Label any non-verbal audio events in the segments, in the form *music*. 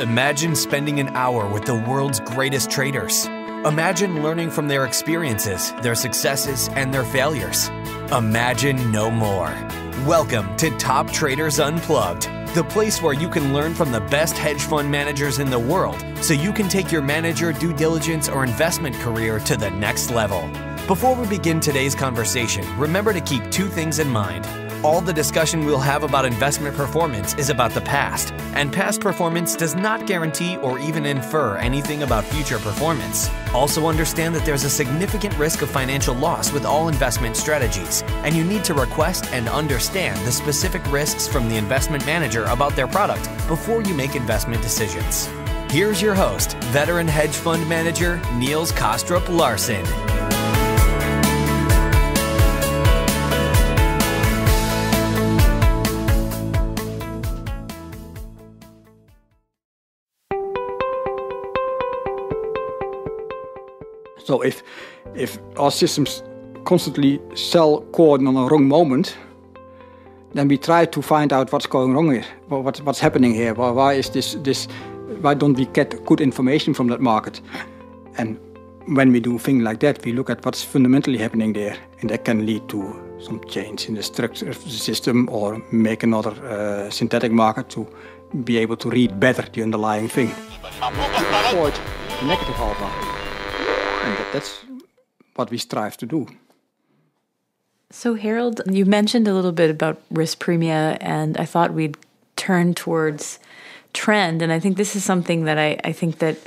Imagine spending an hour with the world's greatest traders. Imagine learning from their experiences, their successes, and their failures. Imagine no more. Welcome to Top Traders Unplugged, the place where you can learn from the best hedge fund managers in the world so you can take your manager due diligence or investment career to the next level. Before we begin today's conversation, remember to keep two things in mind all the discussion we'll have about investment performance is about the past, and past performance does not guarantee or even infer anything about future performance. Also, understand that there's a significant risk of financial loss with all investment strategies, and you need to request and understand the specific risks from the investment manager about their product before you make investment decisions. Here's your host, veteran hedge fund manager Niels Kostrup Larsen. So if if our systems constantly sell corn on the wrong moment, then we try to find out what's going wrong here, what, what's happening here, why, why is this this, why don't we get good information from that market, and when we do things like that, we look at what's fundamentally happening there, and that can lead to some change in the structure of the system or make another uh, synthetic market to be able to read better the underlying thing. Avoid negative alpha. And that, that's what we strive to do. So, Harold, you mentioned a little bit about risk premia, and I thought we'd turn towards trend. And I think this is something that I, I think that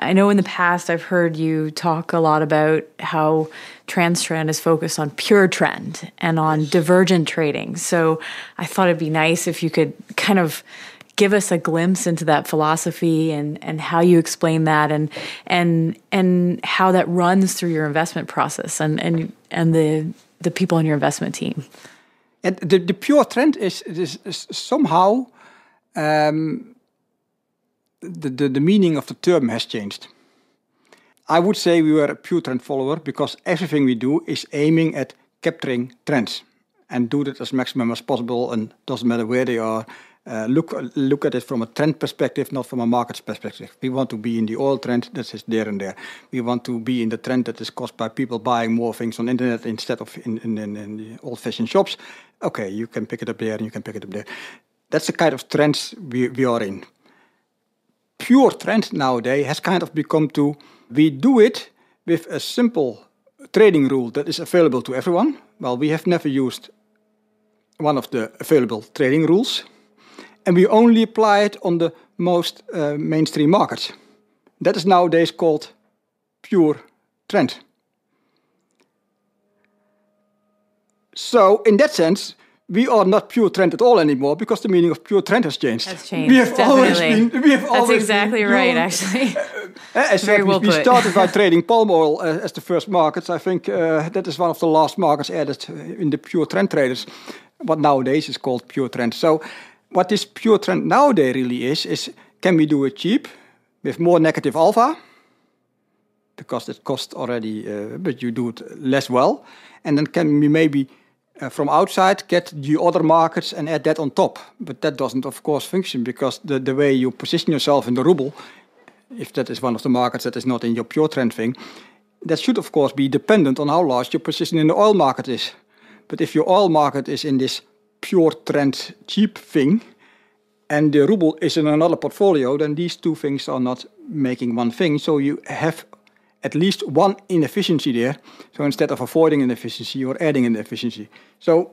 I know in the past I've heard you talk a lot about how trans trend is focused on pure trend and on divergent trading. So, I thought it'd be nice if you could kind of give us a glimpse into that philosophy and and how you explain that and and and how that runs through your investment process and and and the the people on your investment team. And the, the pure trend is, is, is somehow um, the, the, the meaning of the term has changed. I would say we were a pure trend follower because everything we do is aiming at capturing trends and do that as maximum as possible and doesn't matter where they are uh, look look at it from a trend perspective, not from a markets perspective. We want to be in the oil trend that is there and there. We want to be in the trend that is caused by people buying more things on internet instead of in in, in, in old-fashioned shops. Okay, you can pick it up there and you can pick it up there. That's the kind of trends we, we are in. Pure trend nowadays has kind of become to we do it with a simple trading rule that is available to everyone. Well, we have never used one of the available trading rules and we only apply it on the most uh, mainstream markets. That is nowadays called pure trend. So, in that sense, we are not pure trend at all anymore because the meaning of pure trend has changed. Has changed. We have definitely. always been. We have That's always exactly been, right, actually. *laughs* Eh, Very well we, put. we started by *laughs* trading palm oil uh, as the first markets. I think uh, that is one of the last markets added uh, in the pure trend traders, what nowadays is called pure trend. So what this pure trend nowadays really is, is can we do it cheap with more negative alpha? Because it costs already, uh, but you do it less well. And then can we maybe uh, from outside get the other markets and add that on top? But that doesn't, of course, function because the, the way you position yourself in the ruble, if that is one of the markets that is not in your pure trend thing, that should, of course, be dependent on how large your position in the oil market is. But if your oil market is in this pure trend cheap thing and the ruble is in another portfolio, then these two things are not making one thing. So you have at least one inefficiency there. So instead of avoiding inefficiency, you're adding inefficiency. So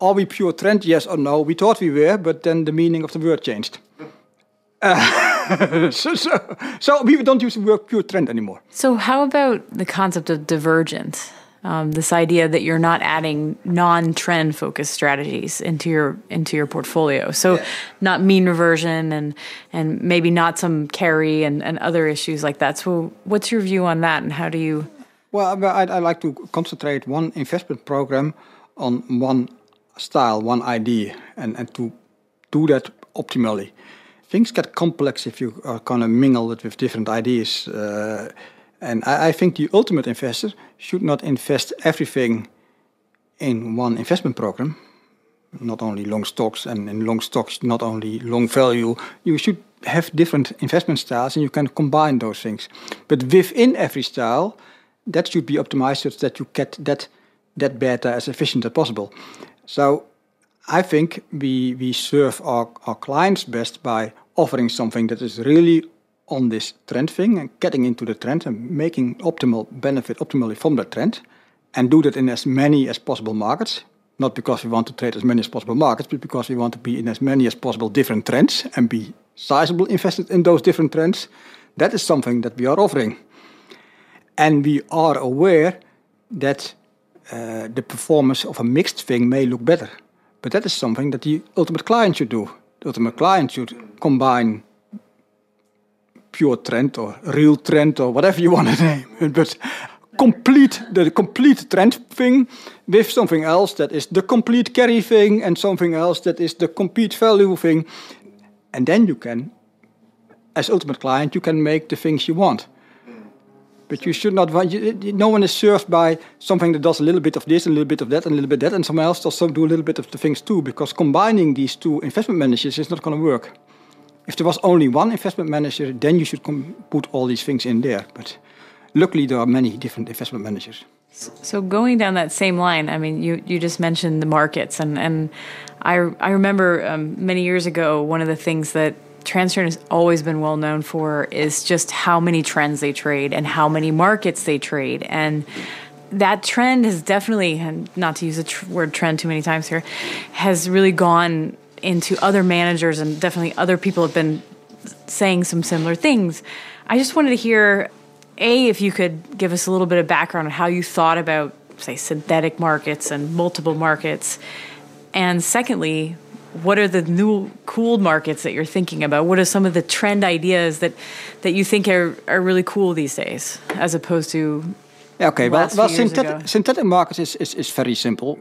are we pure trend? Yes or no? We thought we were, but then the meaning of the word changed. Uh, *laughs* so, so, so we don't use the word pure trend anymore. So how about the concept of divergent? um, this idea that you're not adding non-trend focused strategies into your into your portfolio. So yeah. not mean reversion and and maybe not some carry and, and other issues like that. So what's your view on that and how do you? Well, I, I like to concentrate one investment program on one style, one idea, and, and to do that optimally. Things get complex if you are kind of mingle it with different ideas. Uh, and I, I think the ultimate investor should not invest everything in one investment program. Not only long stocks, and in long stocks, not only long value. You should have different investment styles, and you can combine those things. But within every style, that should be optimized so that you get that that beta as efficient as possible. So I think we we serve our, our clients best by offering something that is really on this trend thing and getting into the trend and making optimal benefit optimally from that trend and do that in as many as possible markets. Not because we want to trade as many as possible markets, but because we want to be in as many as possible different trends and be sizable invested in those different trends. That is something that we are offering. And we are aware that uh, the performance of a mixed thing may look better. But that is something that the ultimate client should do. The ultimate client should combine pure trend or real trend or whatever you want to *laughs* name but complete the complete trend thing with something else that is the complete carry thing and something else that is the complete value thing and then you can as ultimate client you can make the things you want but you should not want you, no one is served by something that does a little bit of this a little bit of that and a little bit of that and someone else does some do a little bit of the things too because combining these two investment managers is not going to work if there was only one investment manager, then you should put all these things in there. But luckily, there are many different investment managers. So going down that same line, I mean, you, you just mentioned the markets, and and I I remember um, many years ago one of the things that Transcern has always been well known for is just how many trends they trade and how many markets they trade. And that trend has definitely, and not to use the tr- word trend too many times here, has really gone into other managers and definitely other people have been saying some similar things. I just wanted to hear a if you could give us a little bit of background on how you thought about say synthetic markets and multiple markets. And secondly, what are the new cool markets that you're thinking about? What are some of the trend ideas that that you think are, are really cool these days as opposed to Okay, well, well synthetic, synthetic markets is, is, is very simple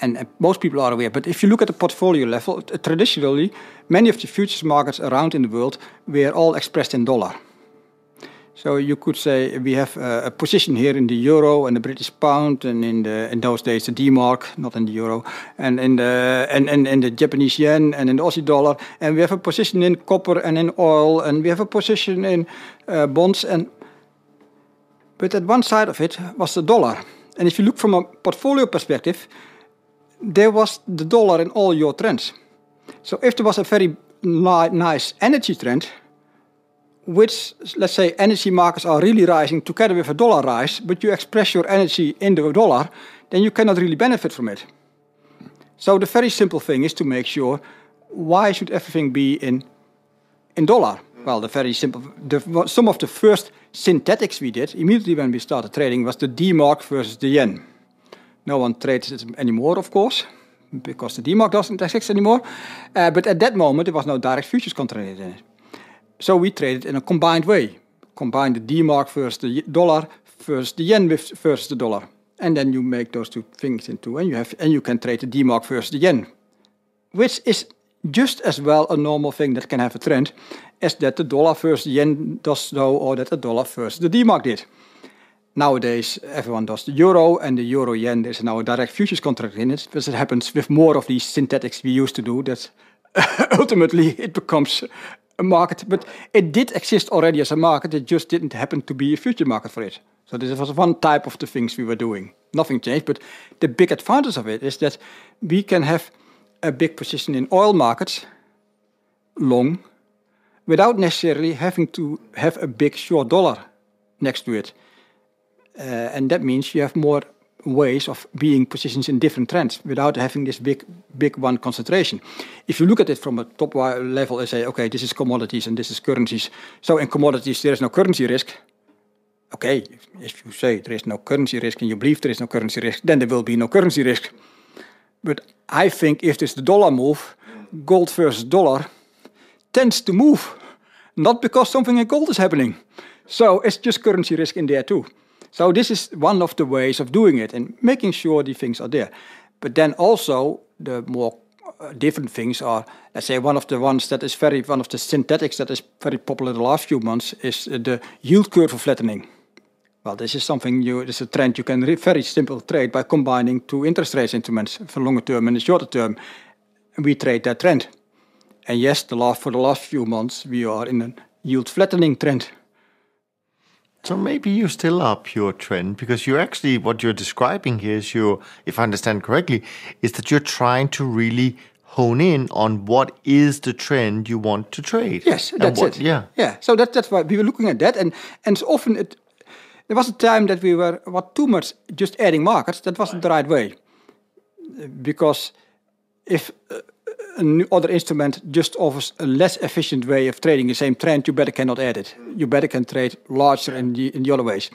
and most people are aware. But if you look at the portfolio level, traditionally, many of the futures markets around in the world were all expressed in dollar. So you could say we have a position here in the euro and the British pound, and in the in those days the D mark, not in the euro, and in the and, and, and the Japanese yen and in the Aussie dollar, and we have a position in copper and in oil, and we have a position in uh, bonds, and but at one side of it was the dollar. And if you look from a portfolio perspective, there was the dollar in all your trends. So if there was a very nice energy trend, which let's say energy markets are really rising together with a dollar rise, but you express your energy in the dollar, then you cannot really benefit from it. So the very simple thing is to make sure why should everything be in in dollar? Well, the very simple, the, some of the first synthetics we did immediately when we started trading was the D mark versus the yen. No one trades it anymore, of course, because the DMARC doesn't exist anymore. Uh, but at that moment, there was no direct futures contracted in it. So we traded in a combined way. Combine the DMARC versus the dollar versus the yen with, versus the dollar. And then you make those two things into, and you have, and you can trade the DMARC versus the yen, which is just as well a normal thing that can have a trend as that the dollar versus the yen does so, or that the dollar versus the DMARC did. Nowadays, everyone does the euro and the euro yen. There's now a direct futures contract in it, because it happens with more of these synthetics we used to do that *laughs* ultimately it becomes a market. But it did exist already as a market, it just didn't happen to be a future market for it. So this was one type of the things we were doing. Nothing changed, but the big advantage of it is that we can have a big position in oil markets long without necessarily having to have a big short dollar next to it. Uh, and that means you have more ways of being positions in different trends without having this big big one concentration. If you look at it from a top level and say, okay, this is commodities and this is currencies. So in commodities there is no currency risk. Okay, if, if you say there is no currency risk and you believe there is no currency risk, then there will be no currency risk. But I think if there's the dollar move, gold versus dollar tends to move, not because something in gold is happening. So it's just currency risk in there too. So this is one of the ways of doing it and making sure the things are there. But then also the more uh, different things are, let's say, one of the ones that is very, one of the synthetics that is very popular the last few months is uh, the yield curve flattening. Well, this is something you, this is a trend you can very simple trade by combining two interest rate instruments for longer term and the shorter term. And we trade that trend. And yes, the last, for the last few months, we are in a yield flattening trend. So maybe you still are pure trend because you're actually what you're describing here is you, if I understand correctly, is that you're trying to really hone in on what is the trend you want to trade. Yes, that's what, it. Yeah, yeah. So that's that's why we were looking at that, and and often it there was a time that we were what too much just adding markets. That wasn't the right way because if uh, another instrument just offers a less efficient way of trading the same trend, you better cannot add it. You better can trade larger in the, in the other ways.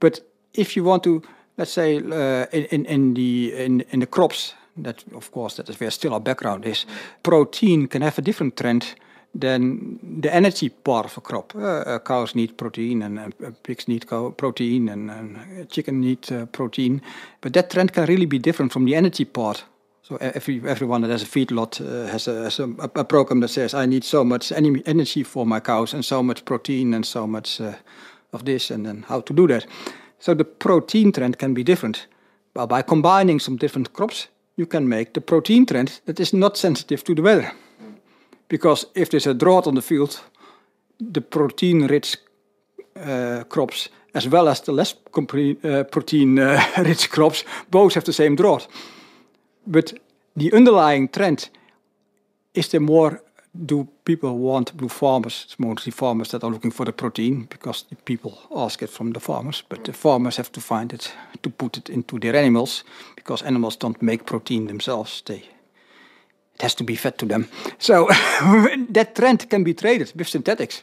But if you want to, let's say, uh, in, in, the, in, in the crops, that of course that is where still our background is, protein can have a different trend than the energy part of a crop. Uh, uh cows need protein and uh, pigs need cow protein and, and chicken need uh, protein. But that trend can really be different from the energy part. So every, everyone that has a feedlot uh, has, a, has a, a, program that says, I need so much energy for my cows and so much protein and so much uh, of this and then how to do that. So the protein trend can be different. Well, by combining some different crops, you can make the protein trend that is not sensitive to the weather. Because if there's a drought on the field, the protein-rich uh, crops as well as the less uh, protein-rich uh, *laughs* crops both have the same drought. But the underlying trend is there more do people want blue farmers? It's mostly farmers that are looking for the protein because the people ask it from the farmers, but the farmers have to find it to put it into their animals because animals don't make protein themselves. They it has to be fed to them. So *laughs* that trend can be traded with synthetics.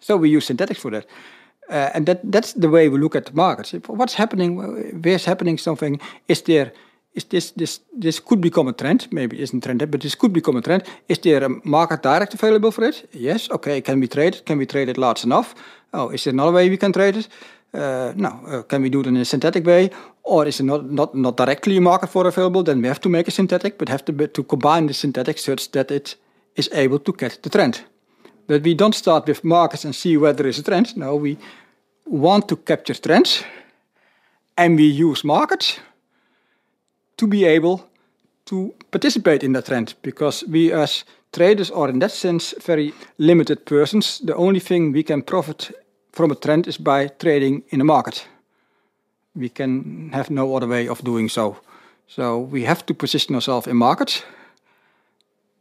So we use synthetics for that. Uh, and that, that's the way we look at the markets. What's happening? Where's happening something? Is there is this this this could become a trend? Maybe isn't trend yet, but this could become a trend. Is there a market direct available for it? Yes. Okay, it can be traded. Can we trade it large enough? Oh, is there another way we can trade it? Uh, no, uh, can we do it in a synthetic way, or is it not, not, not directly a market for available? Then we have to make a synthetic, but have to to combine the synthetic such that it is able to catch the trend. But we don't start with markets and see whether there is a trend. No, we want to capture trends, and we use markets to be able to participate in that trend because we as traders are in that sense very limited persons. The only thing we can profit from a trend is by trading in a market. We can have no other way of doing so. So we have to position ourselves in markets,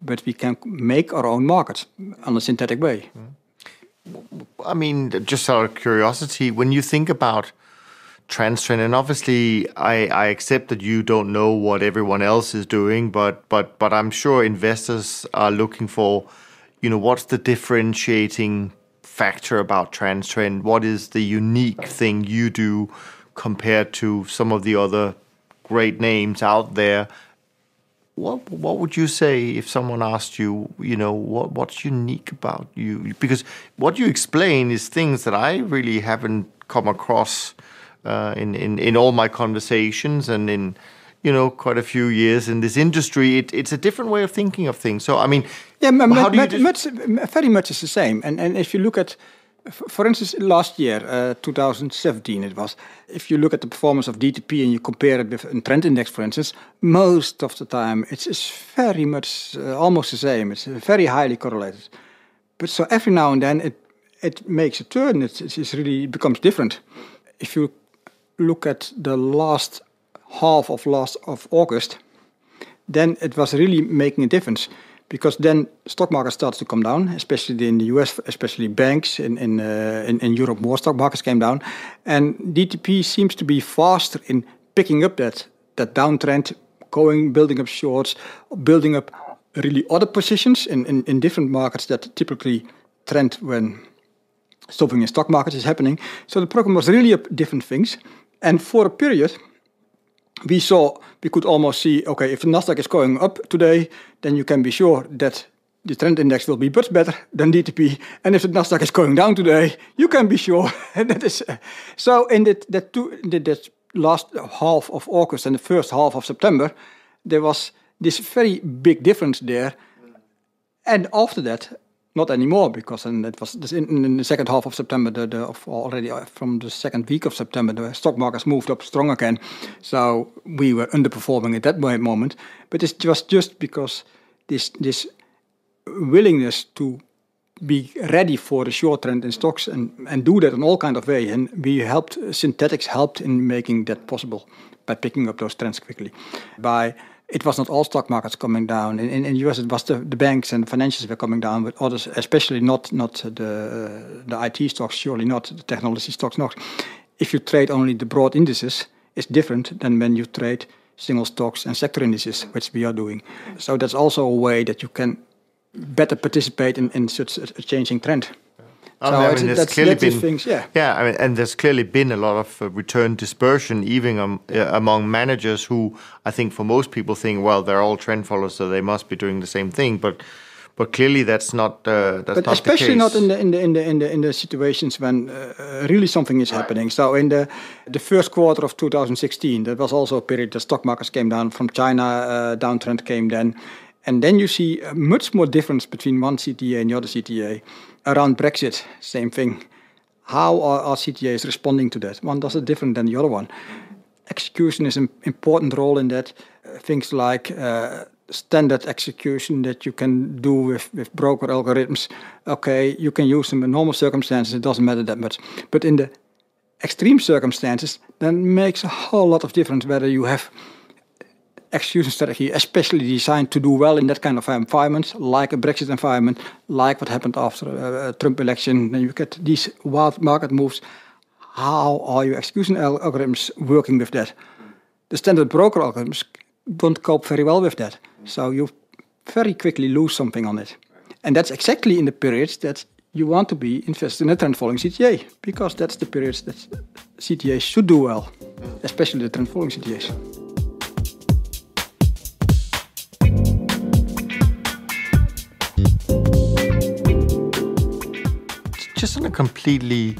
but we can make our own markets on a synthetic way. Mm-hmm. I mean, just out of curiosity, when you think about transfer. And obviously, I, I accept that you don't know what everyone else is doing, but but but I'm sure investors are looking for, you know, what's the differentiating factor about Transtrend? What is the unique thing you do compared to some of the other great names out there? What what would you say if someone asked you, you know, what what's unique about you? Because what you explain is things that I really haven't come across uh, in, in, in all my conversations and in you know quite a few years in this industry it, it's a different way of thinking of things so i mean yeah how do you much, very much is the same and and if you look at for instance last year uh, 2017 it was if you look at the performance of dtp and you compare it with a trend index for instance most of the time it's, it's very much uh, almost the same it's very highly correlated but so every now and then it it makes a turn it, it really becomes different if you look at the last half of last of August, then it was really making a difference because then stock markets started to come down, especially in the U.S., especially banks in in, uh, in, in Europe. More stock markets came down, and DTP seems to be faster in picking up that that downtrend, going building up shorts, building up really other positions in, in, in different markets that typically trend when something in stock markets is happening. So the program was really up different things, and for a period, we saw we could almost see okay if the Nasdaq is going up today, then you can be sure that the trend index will be much better than DTP. And if the Nasdaq is going down today, you can be sure. *laughs* that is uh, so. In that that two that, that last half of August and the first half of September, there was this very big difference there. And after that, not anymore because and it was this in, in, the second half of September the, the of already uh, from the second week of September the stock markets moved up strong again so we were underperforming at that moment but it was just because this this willingness to be ready for the short trend in stocks and, and do that in all kind of way and we helped synthetics helped in making that possible by picking up those trends quickly by it was not all stock markets coming down. In, in, in US, it was the, the banks and the financials were coming down, but others, especially not not the the IT stocks, surely not the technology stocks. Not if you trade only the broad indices, it's different than when you trade single stocks and sector indices, which we are doing. So that's also a way that you can better participate in, in such a changing trend. I, mean, there's clearly been things, yeah. yeah, I mean, and there's clearly been a lot of uh, return dispersion, even um, uh, among managers who I think for most people think, well, they're all trend followers, so they must be doing the same thing, but. But clearly, that's not uh, that's but not especially not in the in the in the in the, in the situations when uh, uh really something is right. happening. So in the the first quarter of 2016, that was also a period the stock markets came down from China uh, downtrend came then, and then you see a much more difference between one CTA and the other CTA around Brexit, same thing. How are, our CTAs responding to that? One does it different than the other one. Execution is an important role in that. Uh, things like uh, standard execution that you can do with, with broker algorithms. Okay, you can use them in normal circumstances, it doesn't matter that much. But in the extreme circumstances, then makes a whole lot of difference whether you have execution strategy, especially designed to do well in that kind of environments, like a Brexit environment, like what happened after uh, uh, Trump election. Then you get these wild market moves. How are your execution algorithms working with that? The standard broker algorithms don't cope very well with that, so you very quickly lose something on it. And that's exactly in the periods that you want to be invested in a trend following CTA because that's the periods that CTA should do well, especially the trend following CTAs. just on a completely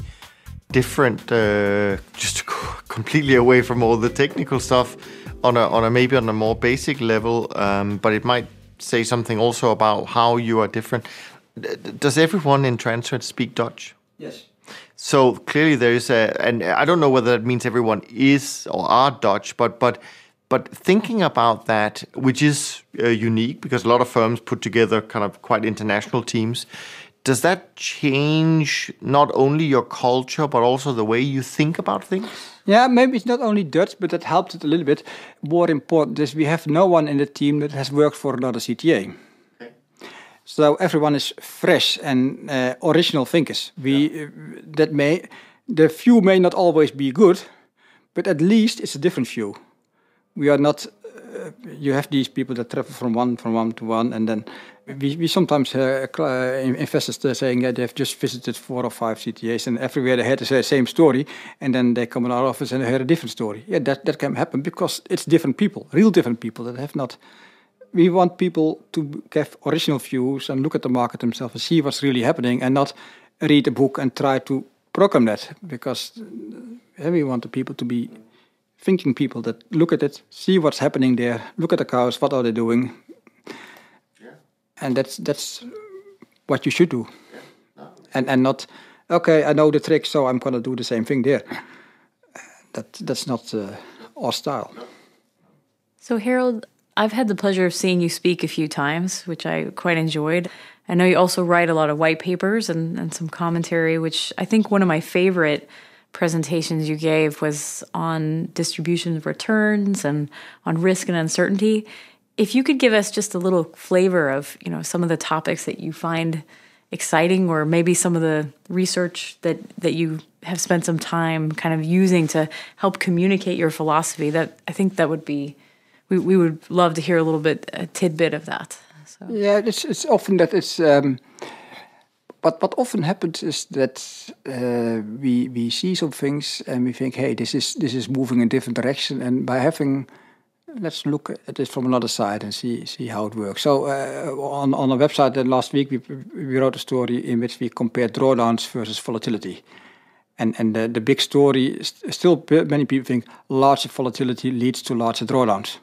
different, uh, just completely away from all the technical stuff, on a, on a maybe on a more basic level, um, but it might say something also about how you are different. Does everyone in Transfer speak Dutch? Yes. So clearly there is a, and I don't know whether that means everyone is or are Dutch, but but but thinking about that, which is uh, unique because a lot of firms put together kind of quite international teams does that change not only your culture but also the way you think about things? Yeah, maybe it's not only Dutch, but that helped it a little bit. More important is we have no one in the team that has worked for another CTA. Okay. So everyone is fresh and uh, original thinkers. We yeah. uh, that may the view may not always be good, but at least it's a different view. We are not. Uh, you have these people that travel from one from one to one, and then we, we sometimes hear uh, investors are saying that they've just visited four or five CTAs and everywhere they had the same story, and then they come in our office and they heard a different story. Yeah, that, that can happen because it's different people, real different people that have not. We want people to have original views and look at the market themselves and see what's really happening and not read a book and try to program that because uh, we want the people to be thinking people that look at it, see what's happening there, look at the cows, what are they doing, and that's that's what you should do, and and not okay. I know the trick, so I'm gonna do the same thing there. That that's not uh, our style. So Harold, I've had the pleasure of seeing you speak a few times, which I quite enjoyed. I know you also write a lot of white papers and, and some commentary, which I think one of my favorite presentations you gave was on distribution of returns and on risk and uncertainty if you could give us just a little flavor of you know some of the topics that you find exciting or maybe some of the research that that you have spent some time kind of using to help communicate your philosophy that i think that would be we, we would love to hear a little bit a tidbit of that so. yeah it's, it's often that it's um, but what often happens is that uh, we we see some things and we think hey this is this is moving in different direction and by having let's look at this from another side and see see how it works. So uh, on on our website uh, last week we we wrote a story in which we compared drawdowns versus volatility, and and the, the big story st still many people think larger volatility leads to larger drawdowns,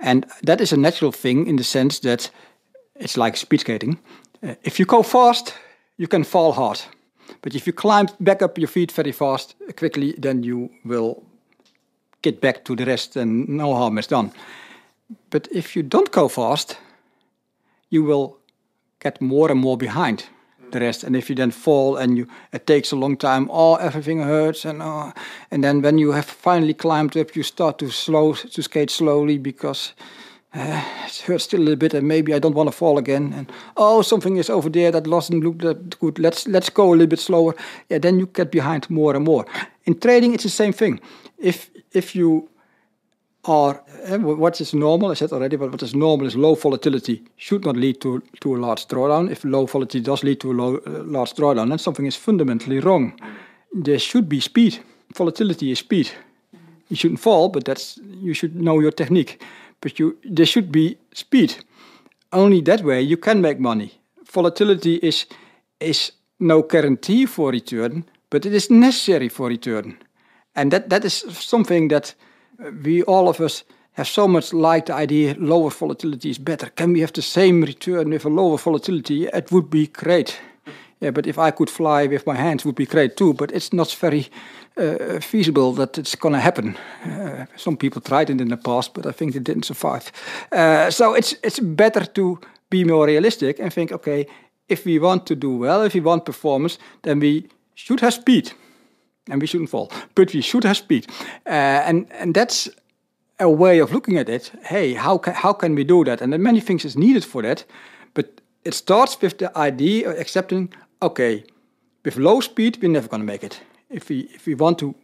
and that is a natural thing in the sense that it's like speed skating. Uh, if you go fast, you can fall hard, but if you climb back up your feet very fast uh, quickly, then you will get back to the rest and no harm is done. But if you don't go fast, you will get more and more behind the rest. And if you then fall and you it takes a long time, oh everything hurts and oh, and then when you have finally climbed up, you start to slow to skate slowly because uh, it hurts still a little bit and maybe I don't want to fall again. And oh something is over there that doesn't look that good. Let's let's go a little bit slower. Yeah, then you get behind more and more. In trading, it's the same thing. If if you are eh, what is normal, I said already, but what is normal is low volatility should not lead to to a large drawdown. If low volatility does lead to a low, uh, large drawdown, then something is fundamentally wrong. There should be speed. Volatility is speed. You shouldn't fall, but that's you should know your technique. But you there should be speed. Only that way you can make money. Volatility is is no guarantee for return, but it is necessary for return. And that, that is something that uh, we all of us have so much liked the idea lower volatility is better. Can we have the same return with a lower volatility? It would be great. Yeah, but if I could fly with my hands, would be great too. But it's not very uh, uh feasible that it's going to happen. Uh, some people tried it in the past, but I think they didn't survive. Uh, so it's it's better to be more realistic and think, okay, if we want to do well, if we want performance, then we should have speed and we shouldn't fall, but we should have speed. Uh, and, and that's a way of looking at it. Hey, how, ca- how can we do that? And there many things is needed for that. But it starts with the idea of accepting, okay, with low speed, we're never going to make it. If we, if we want to,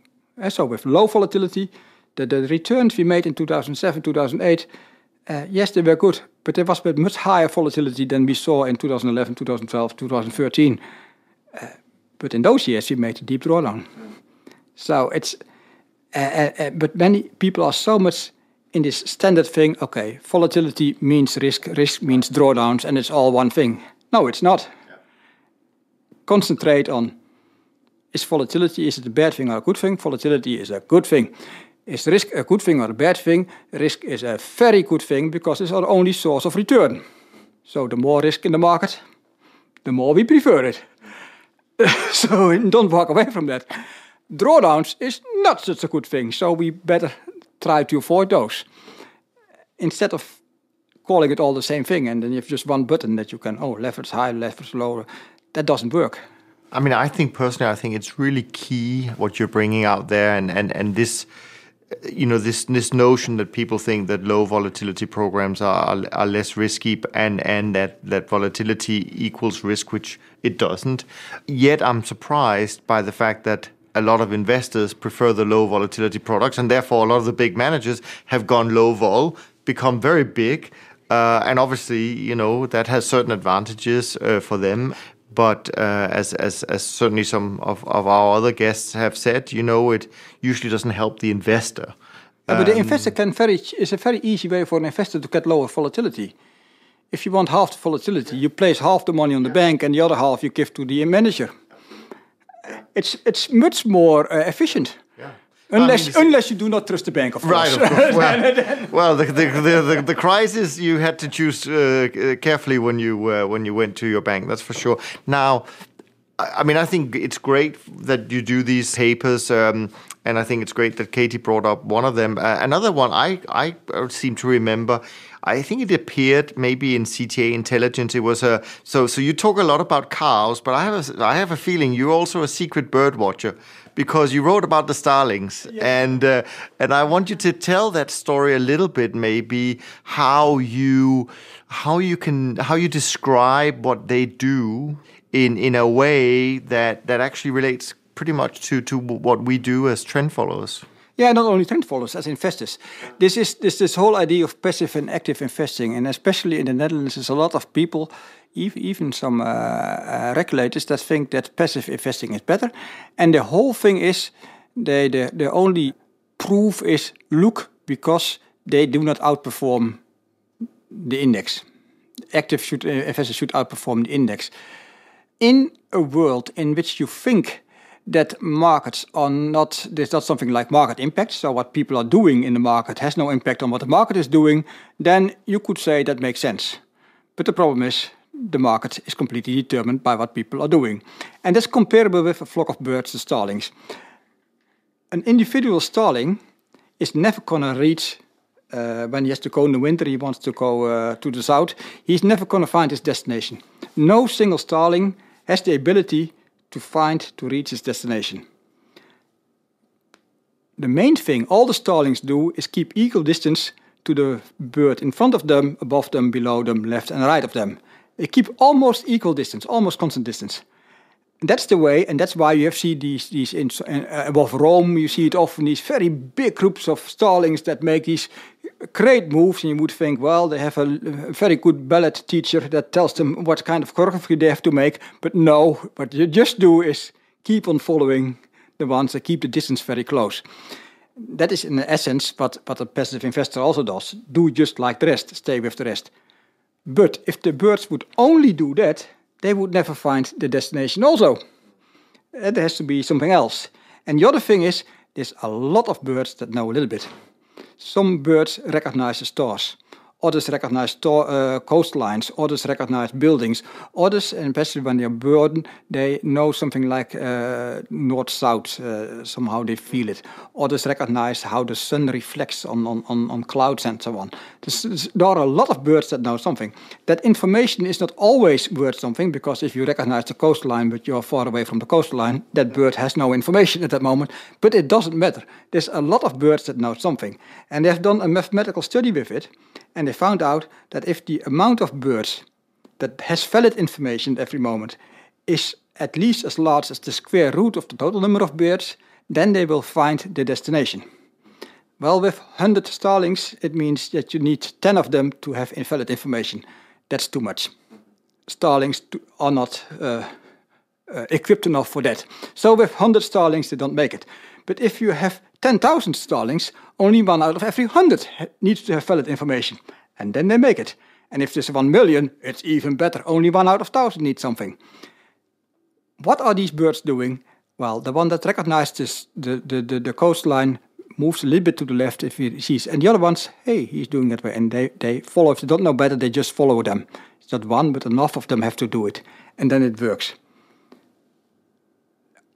uh, so with low volatility, the, the returns we made in 2007, 2008, uh, yes, they were good, but there was much higher volatility than we saw in 2011, 2012, 2013. Uh, but in those years, we made a deep drawdown. So it's, uh, uh, but many people are so much in this standard thing. Okay, volatility means risk, risk means drawdowns, and it's all one thing. No, it's not. Yeah. Concentrate on is volatility is it a bad thing or a good thing? Volatility is a good thing. Is risk a good thing or a bad thing? Risk is a very good thing because it's our only source of return. So the more risk in the market, the more we prefer it. *laughs* so don't walk away from that. Drawdowns is not such a good thing, so we better try to avoid those. Instead of calling it all the same thing, and then you have just one button that you can, oh, leverage high, leverage lower, that doesn't work. I mean, I think personally, I think it's really key what you're bringing out there, and and and this you know this this notion that people think that low volatility programs are, are, less risky and and that that volatility equals risk which it doesn't yet i'm surprised by the fact that a lot of investors prefer the low volatility products and therefore a lot of the big managers have gone low vol become very big uh, and obviously, you know, that has certain advantages uh, for them. But uh, as, as, as certainly some of, of our other guests have said, you know, it usually doesn't help the investor. Um, but the um, investor can very is a very easy way for an investor to get lower volatility. If you want half the volatility, you place half the money on the bank and the other half you give to the manager. It's it's much more uh, efficient unless I mean, unless you do not trust the bank, of course. Right. Of course. *laughs* Well, well the, the, the, the, crisis you had to choose uh, carefully when you uh, when you went to your bank. That's for sure. Now, I mean, I think it's great that you do these papers, um, and I think it's great that Katie brought up one of them. Uh, another one I I uh, seem to remember. I think it appeared maybe in CTA Intelligence. It was a so so. You talk a lot about cows, but I have a, I have a feeling you're also a secret bird watcher because you wrote about the starlings, yeah. and uh, and I want you to tell that story a little bit, maybe how you how you can how you describe what they do in in a way that that actually relates pretty much to to what we do as trend followers. Yeah, not only trend followers as investors. This is this this whole idea of passive and active investing, and especially in the Netherlands, there's a lot of people, even some uh, uh, regulators, that think that passive investing is better. And the whole thing is, they the the only proof is look because they do not outperform the index. Active should, uh, investors should outperform the index. In a world in which you think that markets are not there's not something like market impact so what people are doing in the market has no impact on what the market is doing then you could say that makes sense but the problem is the market is completely determined by what people are doing and that's comparable with a flock of birds the starlings an individual starling is never going to reach uh, when he has to go in the winter he wants to go uh, to the south he's never going to find his destination no single starling has the ability to find to reach its destination. The main thing all the starlings do is keep equal distance to the bird in front of them, above them, below them, left and right of them. They keep almost equal distance, almost constant distance. That's the way, and that's why you have seen these these in, uh, above Rome. You see it often these very big groups of starlings that make these Great moves, and you would think, well, they have a, a very good ballet teacher that tells them what kind of choreography they have to make. But no, what you just do is keep on following the ones that keep the distance very close. That is, in essence, what, what a passive investor also does. Do just like the rest, stay with the rest. But if the birds would only do that, they would never find the destination also. There has to be something else. And the other thing is, there's a lot of birds that know a little bit. Some birds recognize the stars. others recognize uh, coastlines, others recognize buildings. Others, and especially when they're burdened, they know something like uh, north south, uh, somehow they feel it. Others recognize how the sun reflects on, on, on, clouds and so on. there are a lot of birds that know something. That information is not always worth something because if you recognize the coastline but you're far away from the coastline, that bird has no information at that moment. But it doesn't matter. There's a lot of birds that know something. And they've done a mathematical study with it and they found out that if the amount of birds that has valid information at every moment is at least as large as the square root of the total number of birds, then they will find the destination. Well, with 100 starlings, it means that you need 10 of them to have invalid information. That's too much. Starlings are not uh, uh, equipped enough for that. So with 100 starlings, they don't make it. But if you have 10,000 starlings, only one out of every 100 needs to have valid information, and then they make it. And if there's 1 million, it's even better, only one out of 1,000 needs something. What are these birds doing? Well, the one that recognizes the, the, the, the coastline moves a little bit to the left if he sees, and the other ones, hey, he's doing that way, and they, they follow. If they don't know better, they just follow them. It's not one, but enough of them have to do it, and then it works.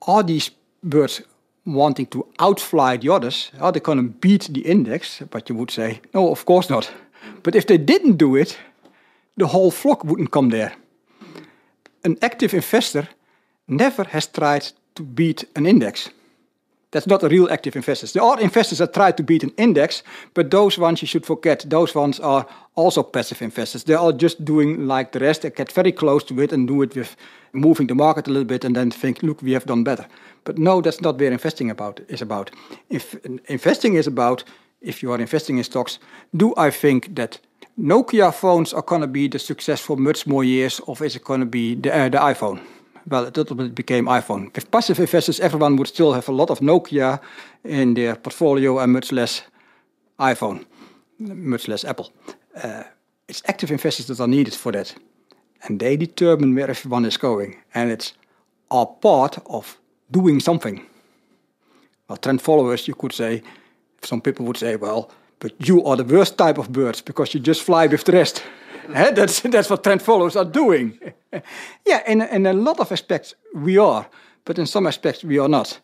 Are these birds wanting to outfly the others, are they going to beat the index. But you would say, no, of course not. But if they didn't do it, the whole flock wouldn't come there. An active investor never has tried to beat an index. That's not real active investors. There are investors that try to beat an index, but those ones you should forget. Those ones are also passive investors. They are just doing like the rest. They get very close to it and do it with moving the market a little bit and then think, look, we have done better. But no, that's not where investing about is about. If investing is about, if you are investing in stocks, do I think that Nokia phones are going to be the success for much more years, or is it going to be the, uh, the iPhone? Well, it ultimately became iPhone. With passive investors, everyone would still have a lot of Nokia in their portfolio and much less iPhone, much less Apple. Uh, it's active investors that are needed for that. And they determine where everyone is going. And it's a part of doing something. Well, trend followers, you could say, some people would say, well, but you are the worst type of birds because you just fly with the rest. *laughs* That's, that's what trend followers are doing. *laughs* yeah, in, in a lot of aspects we are, but in some aspects we are not.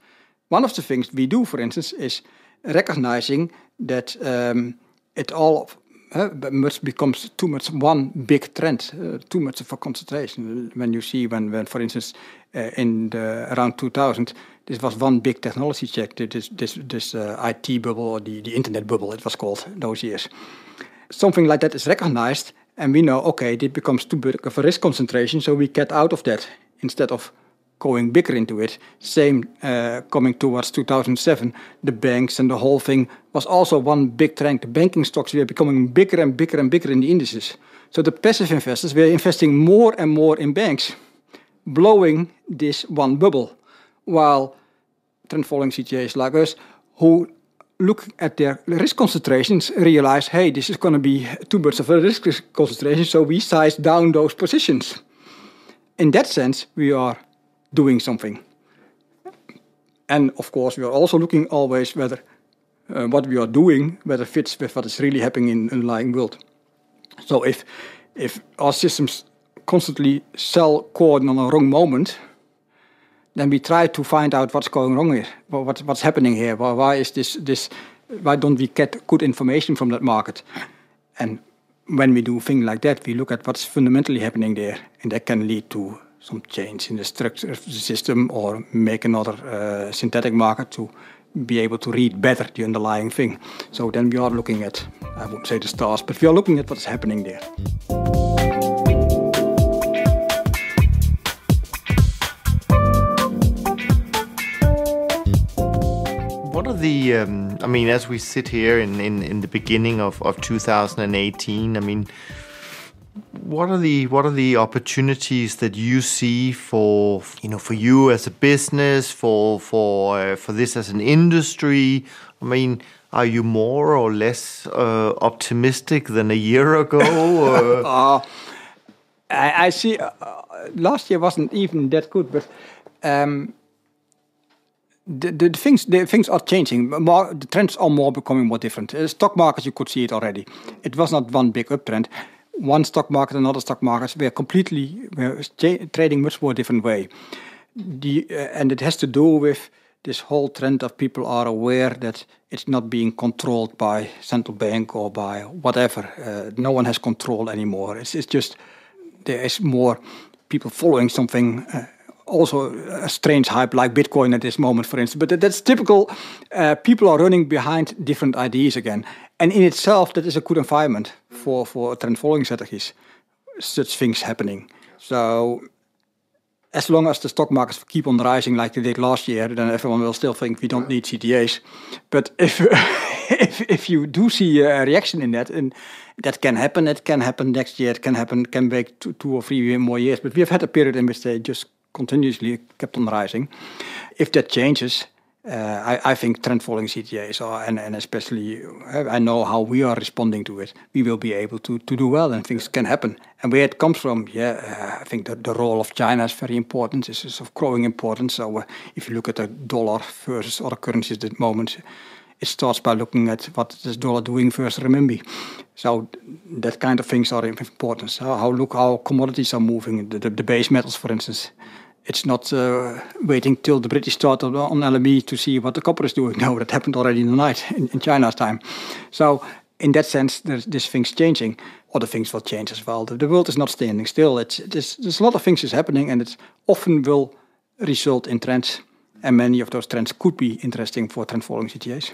One of the things we do, for instance, is recognizing that um, it all uh, much becomes too much one big trend, uh, too much of a concentration. When you see, when, when for instance, uh, in the, around 2000, this was one big technology check, this, this, this IT uh, bubble or the, the internet bubble, it was called those years. Something like that is recognized and we know, okay, it becomes too big of a risk concentration, so we get out of that instead of going bigger into it. Same uh, coming towards 2007, the banks and the whole thing was also one big trend. The banking stocks were becoming bigger and bigger and bigger in the indices. So the passive investors were investing more and more in banks, blowing this one bubble, while trend following CTAs like us, who look at their risk concentrations, realize, hey, this is going to be two birds of a risk concentration, so we size down those positions. In that sense, we are doing something. And of course, we are also looking always whether uh, what we are doing whether fits with what is really happening in the underlying world. So if if our systems constantly sell corn on a wrong moment, then we try to find out what's going wrong here, what, what's happening here, why is this this, why don't we get good information from that market, and when we do things like that, we look at what's fundamentally happening there, and that can lead to some change in the structure of the system or make another uh, synthetic market to be able to read better the underlying thing. So then we are looking at, I wouldn't say the stars, but we are looking at what's happening there. the, um, I mean, as we sit here in, in, in the beginning of, of 2018, I mean, what are the what are the opportunities that you see for you know for you as a business for for uh, for this as an industry? I mean, are you more or less uh, optimistic than a year ago? *laughs* uh, I, I, see. Uh, uh, last year wasn't even that good, but um, the, the, things the things are changing. More, the trends are more becoming more different. The uh, stock market, you could see it already. It was not one big uptrend. One stock market, and another stock market, were completely were trading much more different way. The, uh, and it has to do with this whole trend of people are aware that it's not being controlled by central bank or by whatever. Uh, no one has control anymore. It's, it's just there is more people following something. Uh, also a strange hype like Bitcoin at this moment, for instance. But that's typical. Uh, people are running behind different ideas again, and in itself, that is a good environment for for trend following strategies. Such things happening. So, as long as the stock markets keep on rising like they did last year, then everyone will still think we don't need CTAs. But if *laughs* if, if you do see a reaction in that, and that can happen, it can happen next year, it can happen, can take two, two or three more years. But we have had a period in which they just continuously kept on rising. If that changes, uh, I, I, think trend following CTAs are, uh, and, and especially uh, I know how we are responding to it, we will be able to, to do well and things can happen. And where it comes from, yeah, uh, I think the, the role of China is very important. This is of growing importance. So uh, if you look at the dollar versus other currencies at the moment, it starts by looking at what is dollar doing versus renminbi. So that kind of things are important. So how look how commodities are moving, the, the, the base metals, for instance. It's not uh, waiting till the British start on, on LME to see what the copper is doing. *laughs* No, that happened already in the night in, in China's time. So in that sense, there's this thing's changing. Other things will change as well. The, the world is not standing still. It's, it's, there's a lot of things is happening, and it often will result in trends. And many of those trends could be interesting for trend following CTAs.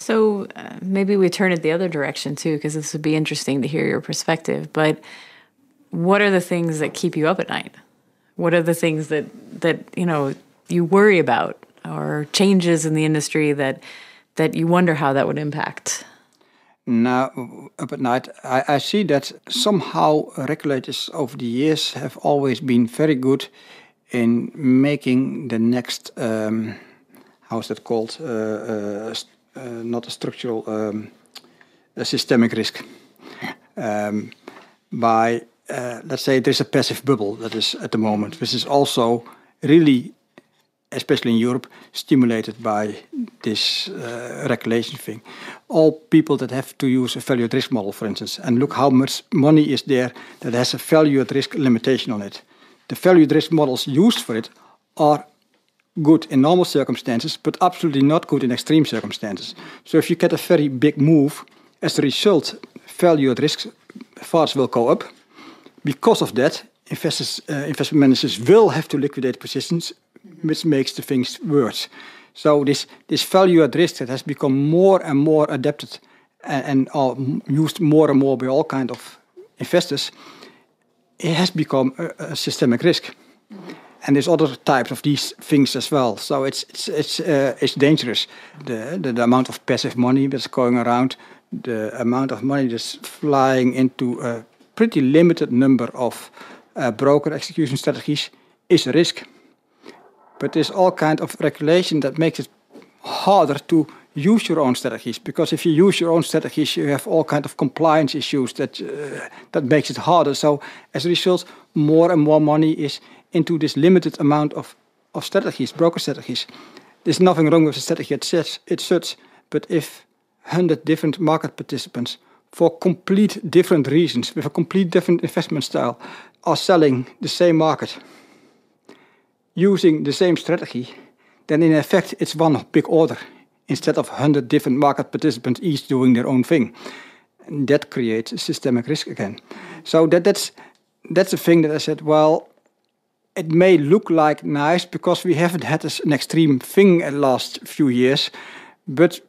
So uh, maybe we turn it the other direction too, because this would be interesting to hear your perspective. But what are the things that keep you up at night? What are the things that that you know you worry about, or changes in the industry that that you wonder how that would impact? Now, up at night, I, I see that somehow regulators over the years have always been very good in making the next um, how's that called uh, uh, Eh, not a structural um, a systemic risk. um, by eh, let's say there's a passive bubble that is at the moment, which is also really, especially in Europe, stimulated by this eh, regulation thing. All people that have to use a value at risk model, for instance, and look how much money is there that has a value at risk limitation on it. The value at risk models used for it are good in normal circumstances, but absolutely not good in extreme circumstances. So if you get a very big move, as a result, value at risk fast will go up. Because of that, investors, uh, investment managers will have to liquidate positions, which makes the things worse. So this this value at risk that has become more and more adapted and, and used more and more by all kind of investors, it has become a, a systemic risk. Mm -hmm and there's other types of these things as well. So it's it's it's uh, it's dangerous. The, the, the amount of passive money that's going around, the amount of money that's flying into a pretty limited number of uh, broker execution strategies is a risk. But there's all kind of regulation that makes it harder to use your own strategies because if you use your own strategies you have all kind of compliance issues that uh, that makes it harder so as a result more and more money is into this limited amount of, of strategies, broker strategies. There's nothing wrong with the strategy itself, it's such but if 100 different market participants for complete different reasons, with a complete different investment style, are selling the same market using the same strategy, then in effect it's one big order instead of 100 different market participants each doing their own thing. And that creates systemic risk again. So that, that's that's the thing that I said, well, it may look like nice because we haven't had an extreme thing in the last few years, but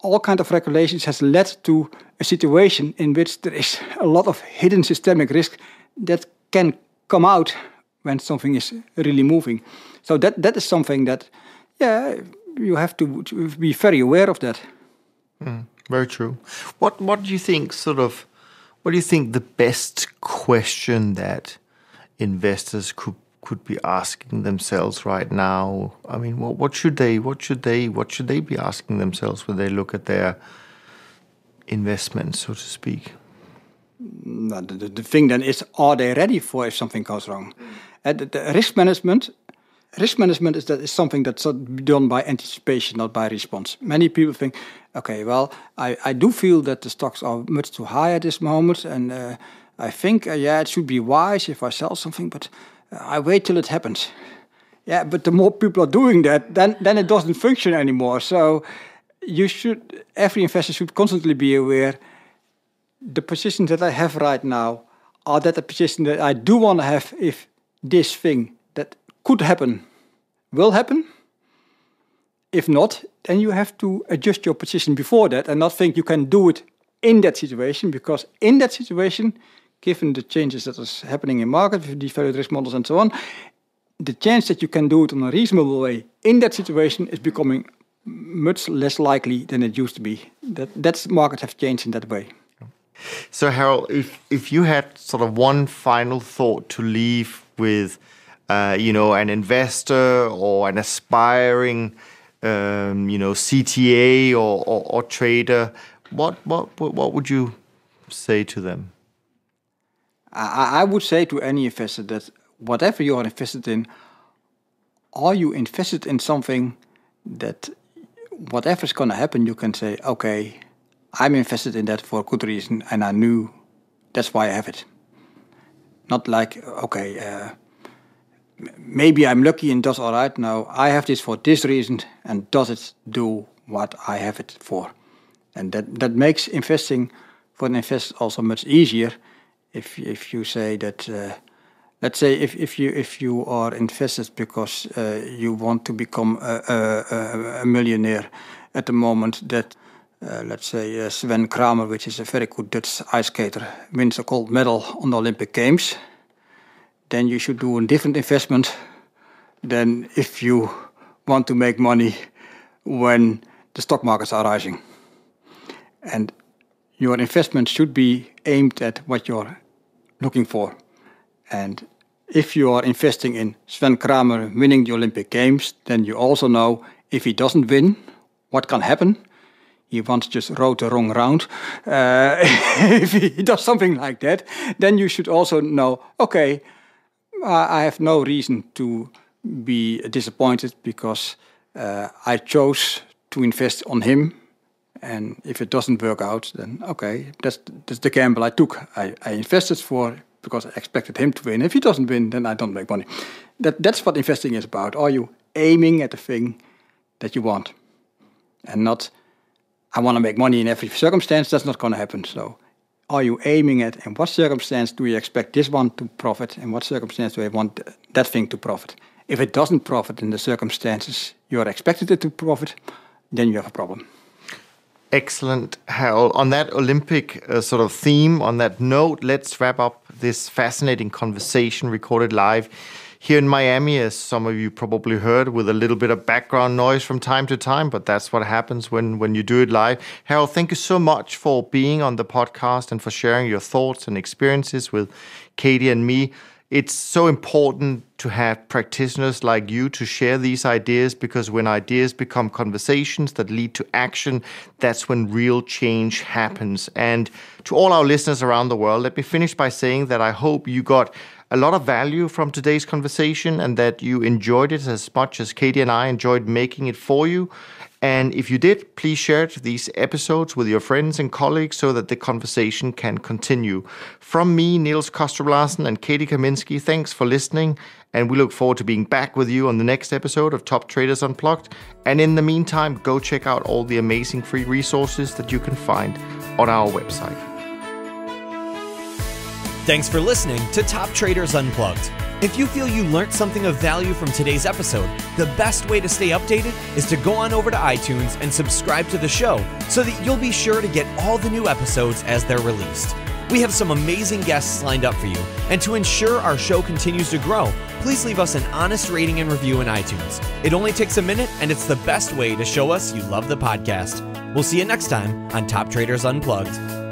all kind of regulations has led to a situation in which there is a lot of hidden systemic risk that can come out when something is really moving. So that that is something that, yeah, you have to, to be very aware of that. Mm, very true. What what do you think? Sort of, what do you think the best question that investors could could be asking themselves right now? I mean, what, what should they what should they what should they be asking themselves when they look at their investments, so to speak? Mm, the, the, thing then is, are they ready for if something goes wrong? And uh, the, the risk management, risk management is that is something that's done by anticipation, not by response. Many people think, okay, well, I, I do feel that the stocks are much too high at this moment, and uh, I think, uh, yeah, it should be wise if I sell something, but uh, I wait till it happens. Yeah, but the more people are doing that, then then it doesn't function anymore. So you should every investor should constantly be aware the positions that I have right now are that the position that I do want to have if this thing that could happen will happen. If not, then you have to adjust your position before that and not think you can do it in that situation because in that situation given the changes that is happening in market, value risk models and so on, the chance that you can do it in a reasonable way in that situation is becoming much less likely than it used to be. That that's markets have changed in that way. So Harold, if if you had sort of one final thought to leave with, uh, you know, an investor or an aspiring, um, you know, CTA or, or, or trader, what what what would you say to them? I, I would say to any investor that whatever you're invested in, are you invested in something that whatever's going to happen, you can say, okay, I'm invested in that for a good reason, and I knew that's why I have it. Not like, okay, uh, maybe I'm lucky and does all right. No, I have this for this reason, and does it do what I have it for? And that, that makes investing for an investor also much easier if if you say that uh, let's say if, if you if you are invested because uh, you want to become a, a, a, millionaire at the moment that uh, let's say uh, Sven Kramer, which is a very good Dutch ice skater, wins a gold medal on the Olympic Games, then you should do a different investment than if you want to make money when the stock markets are rising. And your investment should be aimed at what your looking for. And if you are investing in Sven Kramer winning the Olympic Games, then you also know if he doesn't win, what can happen. He once just rode the wrong round. Uh, *laughs* if he does something like that, then you should also know okay, I have no reason to be disappointed because uh, I chose to invest on him and if it doesn't work out, then okay, that's, that's the gamble I took. I, I invested for because I expected him to win. If he doesn't win, then I don't make money. That, that's what investing is about. Are you aiming at the thing that you want? And not, I want to make money in every circumstance. That's not going to happen. So, are you aiming at, and what circumstance do you expect this one to profit, and what circumstance do you want that thing to profit? If it doesn't profit in the circumstances you are expected it to profit, then you have a problem. Excellent, Harold. On that Olympic uh, sort of theme, on that note, let's wrap up this fascinating conversation recorded live here in Miami, as some of you probably heard, with a little bit of background noise from time to time, but that's what happens when, when you do it live. Harold, thank you so much for being on the podcast and for sharing your thoughts and experiences with Katie and me it's so important to have practitioners like you to share these ideas because when ideas become conversations that lead to action, that's when real change happens. And to all our listeners around the world, let me finish by saying that I hope you got a lot of value from today's conversation and that you enjoyed it as much as Katie and I enjoyed making it for you. And if you did, please share these episodes with your friends and colleagues so that the conversation can continue. From me, Niels Kostroblasen, Larsen and Katie Kaminsky, thanks for listening. And we look forward to being back with you on the next episode of Top Traders Unplugged. And in the meantime, go check out all the amazing free resources that you can find on our website. Thanks for listening to Top Traders Unplugged. If you feel you learned something of value from today's episode, the best way to stay updated is to go on over to iTunes and subscribe to the show so that you'll be sure to get all the new episodes as they're released. We have some amazing guests lined up for you, and to ensure our show continues to grow, please leave us an honest rating and review in iTunes. It only takes a minute, and it's the best way to show us you love the podcast. We'll see you next time on Top Traders Unplugged.